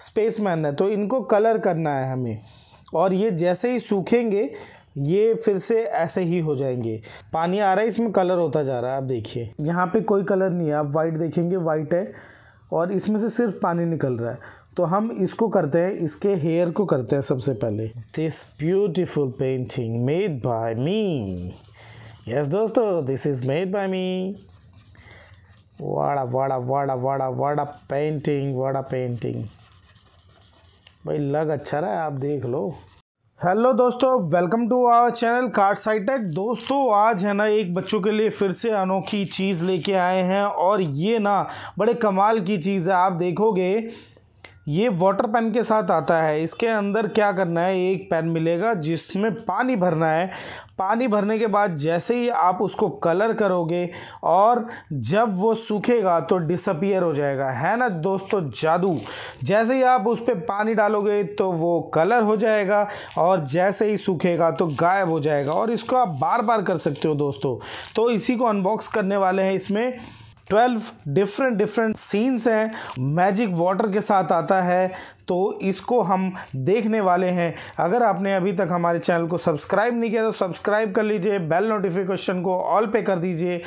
spaceman है तो इनको कलर करना है हमें और ये जैसे ही सूखेंगे ये फिर से ऐसे ही हो जाएंगे पानी आ रहा है इसमें कलर होता जा रहा है आप देखिए यहाँ पे कोई कलर नहीं है आप वाइट देखेंगे वाइट है और इसमें से सिर्फ पानी निकल रहा है तो हम इसको करते हैं इसके हेयर को करते हैं सबसे पहले this beautiful painting made by me yes दोस्तों this is made by me वाड़ा वाड़ा वाड़ा वाड़ा वाड़ा पेंटिंग वाड़ा पेंटिंग भाई लग अच्छा रहा है आप देख लो हेलो दोस्तों welcome to our channel card साइटेक दोस्तों आज है ना एक बच्चों के लिए फिर से अनोखी चीज़ लेके आए हैं और ये ना बड़े कमाल की चीज़ है आप देखोगे ये वाटर पेन के साथ आता है इसके अंदर क्या करना है एक पेन मिलेगा जिसमें पानी भरना है पानी भरने के बाद जैसे ही आप उसको कलर करोगे और जब वो सूखेगा तो डिसअपियर हो जाएगा है ना दोस्तों जादू जैसे ही आप उस पर पानी डालोगे तो वो कलर हो जाएगा और जैसे ही सूखेगा तो गायब हो जाएगा और इसको आप बार बार कर सकते हो दोस्तों तो इसी को अनबॉक्स करने वाले हैं इसमें ट्वेल्व डिफरेंट डिफरेंट सीन्स हैं मैजिक वाटर के साथ आता है तो इसको हम देखने वाले हैं अगर आपने अभी तक हमारे चैनल को सब्सक्राइब नहीं किया तो सब्सक्राइब कर लीजिए बेल नोटिफिकेशन को ऑल पे कर दीजिए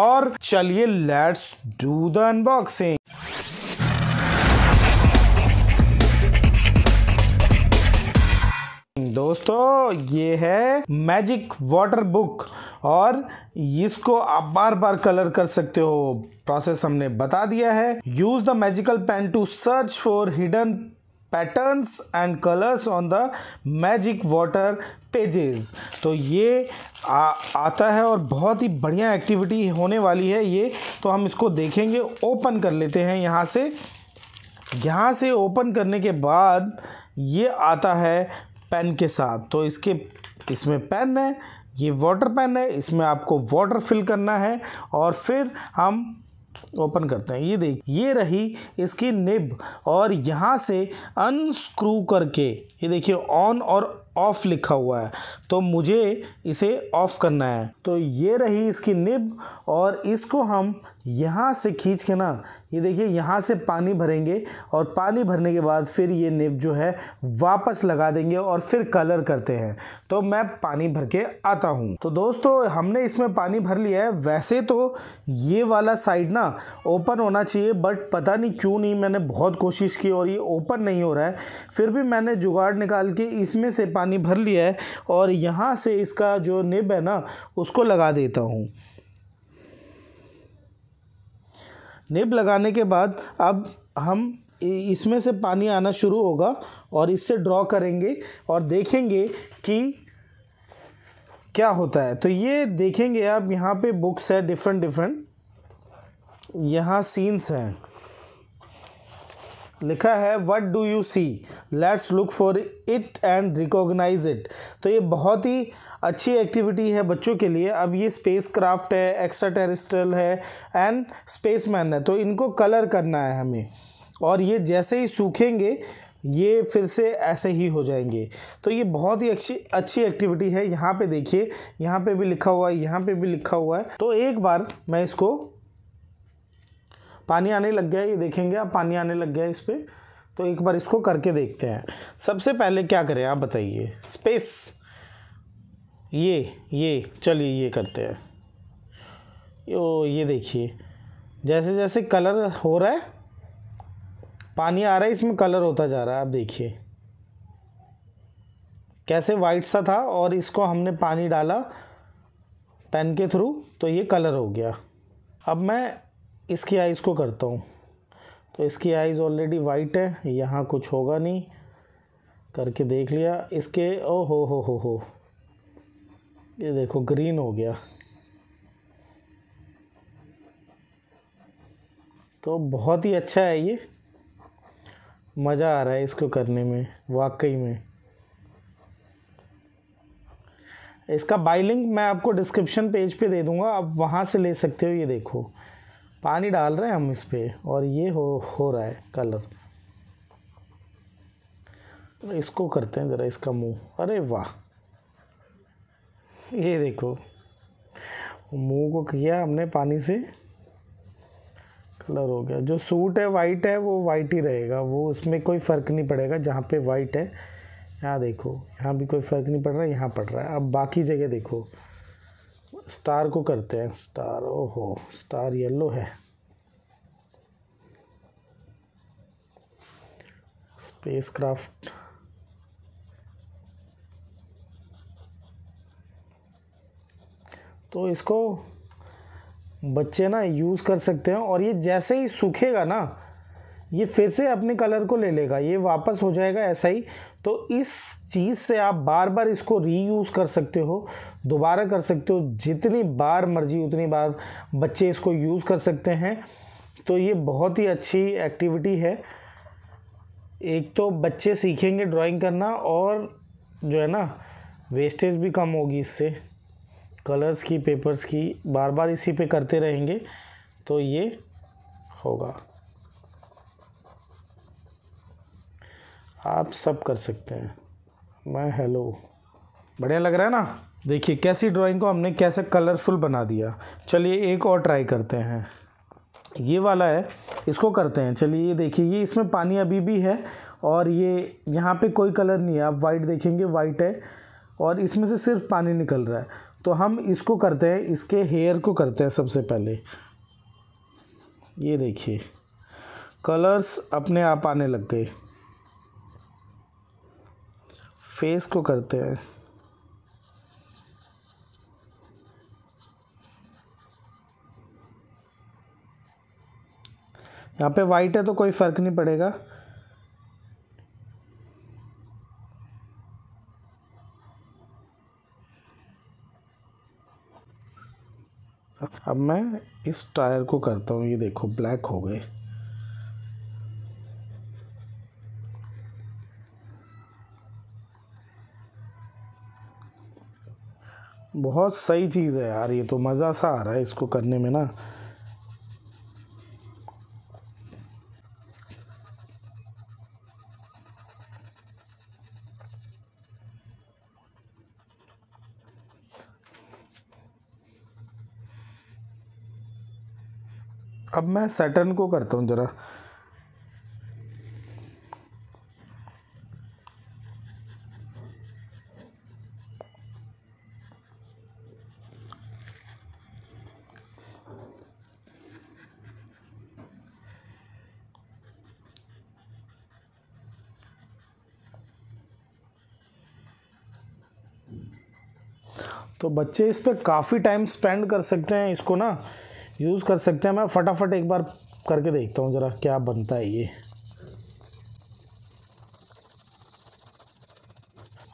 और चलिए लेट्स डू द अनबॉक्सिंग दोस्तों ये है मैजिक वाटर बुक और इसको आप बार बार कलर कर सकते हो प्रोसेस हमने बता दिया है use the magical pen to search for hidden patterns and colours on the magic water pages तो ये आ, आता है और बहुत ही बढ़िया एक्टिविटी होने वाली है ये तो हम इसको देखेंगे ओपन कर लेते हैं यहाँ से यहाँ से ओपन करने के बाद ये आता है पेन के साथ तो इसके इसमें पेन है ये वाटर पेन है इसमें आपको वाटर फिल करना है और फिर हम ओपन करते हैं ये देख ये रही इसकी निब और यहाँ से अनस्क्रू करके ये देखिए ऑन और ऑफ़ लिखा हुआ है तो मुझे इसे ऑफ़ करना है तो ये रही इसकी निब और इसको हम यहाँ से खींच के ना ये देखिए यहाँ से पानी भरेंगे और पानी भरने के बाद फिर ये निब जो है वापस लगा देंगे और फिर कलर करते हैं तो मैं पानी भर के आता हूँ तो दोस्तों हमने इसमें पानी भर लिया है वैसे तो ये वाला साइड ना ओपन होना चाहिए बट पता नहीं क्यों नहीं मैंने बहुत कोशिश की और ये ओपन नहीं हो रहा है फिर भी मैंने जुगाड़ निकाल के इसमें से पानी भर लिया है और यहाँ से इसका जो निब है ना उसको लगा देता हूँ निब लगाने के बाद अब हम इसमें से पानी आना शुरू होगा और इससे ड्रॉ करेंगे और देखेंगे कि क्या होता है तो ये देखेंगे आप यहाँ पे बुक्स है डिफरेंट डिफरेंट यहाँ सीन्स हैं लिखा है what do you see let's look for it and recognise it तो ये बहुत ही अच्छी एक्टिविटी है बच्चों के लिए अब ये स्पेस क्राफ्ट है एक्स्ट्रा टेरिस्टल है एंड स्पेसमैन है तो इनको कलर करना है हमें और ये जैसे ही सूखेंगे ये फिर से ऐसे ही हो जाएंगे तो ये बहुत ही अच्छी अच्छी एक्टिविटी है यहाँ पे देखिए यहाँ पे भी लिखा हुआ है यहाँ पे भी लिखा हुआ है तो एक बार मैं इसको पानी आने लग गया ये देखेंगे आप पानी आने लग गया इस पर तो एक बार इसको करके देखते हैं सबसे पहले क्या करें आप बताइए स्पेस ये ये चलिए ये करते हैं ओ ये देखिए जैसे जैसे कलर हो रहा है पानी आ रहा है इसमें कलर होता जा रहा है आप देखिए कैसे वाइट सा था और इसको हमने पानी डाला पेन के थ्रू तो ये कलर हो गया अब मैं इसकी आइज़ को करता हूँ तो इसकी आइज़ ऑलरेडी वाइट है यहाँ कुछ होगा नहीं करके देख लिया इसके ओ हो हो हो हो ये देखो ग्रीन हो गया तो बहुत ही अच्छा है ये मज़ा आ रहा है इसको करने में वाकई में इसका बाई लिंक मैं आपको डिस्क्रिप्शन पेज पे दे दूंगा आप वहाँ से ले सकते हो ये देखो पानी डाल रहे हैं हम इस पर और ये हो हो रहा है कलर तो इसको करते हैं ज़रा इसका मुंह अरे वाह ये देखो मुंह को किया हमने पानी से कलर हो गया जो सूट है वाइट है वो वाइट ही रहेगा वो उसमें कोई फ़र्क नहीं पड़ेगा जहाँ पे वाइट है यहाँ देखो यहाँ भी कोई फ़र्क नहीं पड़ रहा है यहाँ पड़ रहा है अब बाकी जगह देखो स्टार को करते हैं स्टार ओहो स्टार येलो है स्पेसक्राफ्ट तो इसको बच्चे ना यूज़ कर सकते हैं और ये जैसे ही सूखेगा ना ये फिर से अपने कलर को ले लेगा ये वापस हो जाएगा ऐसा ही तो इस चीज़ से आप बार बार इसको रीयूज़ कर सकते हो दोबारा कर सकते हो जितनी बार मर्जी उतनी बार बच्चे इसको यूज़ कर सकते हैं तो ये बहुत ही अच्छी एक्टिविटी है एक तो बच्चे सीखेंगे ड्राइंग करना और जो है ना वेस्टेज भी कम होगी इससे कलर्स की पेपर्स की बार बार इसी पे करते रहेंगे तो ये होगा आप सब कर सकते हैं मैं हेलो बढ़िया लग रहा है ना देखिए कैसी ड्राइंग को हमने कैसे कलरफुल बना दिया चलिए एक और ट्राई करते हैं ये वाला है इसको करते हैं चलिए ये देखिए ये इसमें पानी अभी भी है और ये यहाँ पे कोई कलर नहीं है आप वाइट देखेंगे वाइट है और इसमें से सिर्फ पानी निकल रहा है तो हम इसको करते हैं इसके हेयर को करते हैं सबसे पहले ये देखिए कलर्स अपने आप आने लग गए फेस को करते हैं यहाँ पे वाइट है तो कोई फ़र्क नहीं पड़ेगा अब मैं इस टायर को करता हूँ ये देखो ब्लैक हो गए बहुत सही चीज़ है यार ये तो मज़ा सा आ रहा है इसको करने में ना अब मैं सैटर्न को करता हूँ ज़रा तो बच्चे इस पर काफ़ी टाइम स्पेंड कर सकते हैं इसको ना यूज़ कर सकते हैं मैं फटाफट एक बार करके देखता हूँ ज़रा क्या बनता है ये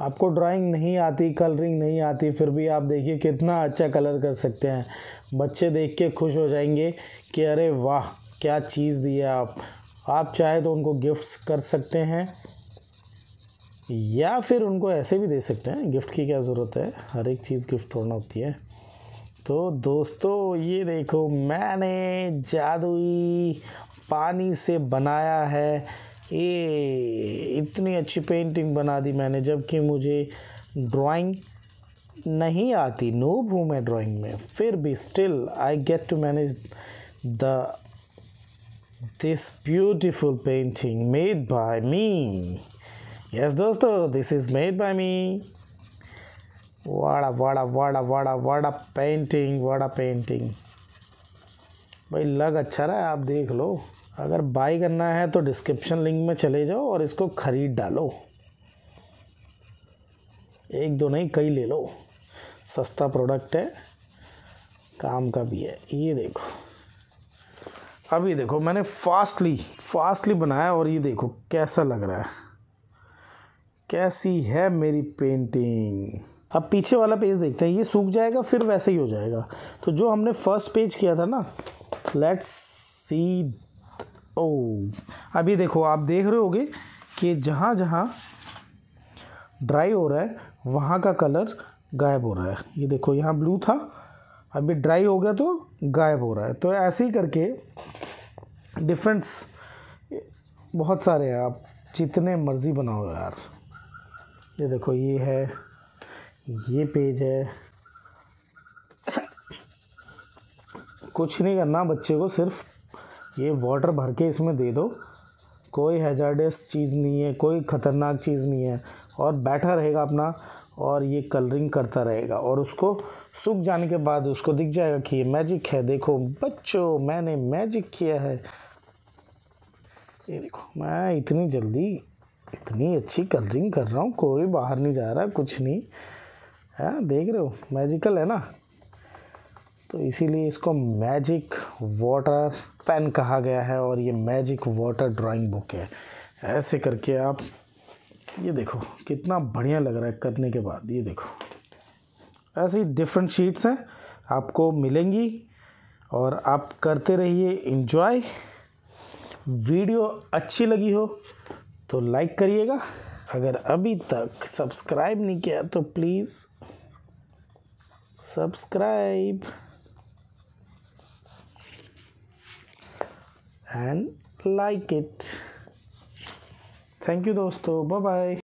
आपको ड्राइंग नहीं आती कलरिंग नहीं आती फिर भी आप देखिए कितना अच्छा कलर कर सकते हैं बच्चे देख के खुश हो जाएंगे कि अरे वाह क्या चीज़ दी है आप आप चाहे तो उनको गिफ्ट्स कर सकते हैं या फिर उनको ऐसे भी दे सकते हैं गिफ्ट की क्या ज़रूरत है हर एक चीज़ गिफ्ट थोड़ना होती है तो दोस्तों ये देखो मैंने जादुई पानी से बनाया है ये इतनी अच्छी पेंटिंग बना दी मैंने जबकि मुझे ड्राइंग नहीं आती नो हूँ मैं ड्राइंग में फिर भी still I get to manage the this beautiful painting made by me yes दोस्तों this is made by me वाड़ा वाड़ा वाड़ा वाड़ा वाड़ा पेंटिंग वाड़ा पेंटिंग भाई लग अच्छा रहा है आप देख लो अगर बाई करना है तो डिस्क्रिप्शन लिंक में चले जाओ और इसको ख़रीद डालो एक दो नहीं कई ले लो सस्ता प्रोडक्ट है काम का भी है ये देखो अभी देखो मैंने फास्टली फास्टली बनाया और ये देखो कैसा लग रहा है कैसी है मेरी पेंटिंग अब पीछे वाला पेज देखते हैं ये सूख जाएगा फिर वैसे ही हो जाएगा तो जो हमने फर्स्ट पेज किया था ना लेट्स सी ओ अभी देखो आप देख रहे होगे कि जहाँ जहाँ ड्राई हो रहा है वहाँ का कलर गायब हो रहा है ये देखो यहाँ ब्लू था अभी ड्राई हो गया तो गायब हो रहा है तो ऐसे ही करके डिफरेंस बहुत सारे हैं आप जितने मर्ज़ी बनाओ यार ये देखो ये है ये पेज है कुछ नहीं करना बच्चे को सिर्फ ये वाटर भर के इसमें दे दो कोई हैजार्डस चीज़ नहीं है कोई ख़तरनाक चीज़ नहीं है और बैठा रहेगा अपना और ये कलरिंग करता रहेगा और उसको सूख जाने के बाद उसको दिख जाएगा कि ये मैजिक है देखो बच्चों मैंने मैजिक किया है ये देखो मैं इतनी जल्दी इतनी अच्छी कलरिंग कर रहा हूँ कोई बाहर नहीं जा रहा कुछ नहीं है हाँ, देख रहे हो मैजिकल है ना तो इसीलिए इसको मैजिक वाटर पेन कहा गया है और ये मैजिक वाटर ड्राइंग बुक है ऐसे करके आप ये देखो कितना बढ़िया लग रहा है करने के बाद ये देखो ऐसे ही डिफरेंट शीट्स हैं आपको मिलेंगी और आप करते रहिए इन्जॉय वीडियो अच्छी लगी हो तो लाइक करिएगा अगर अभी तक सब्सक्राइब नहीं किया तो please subscribe and like it thank you दोस्तों बाय बाय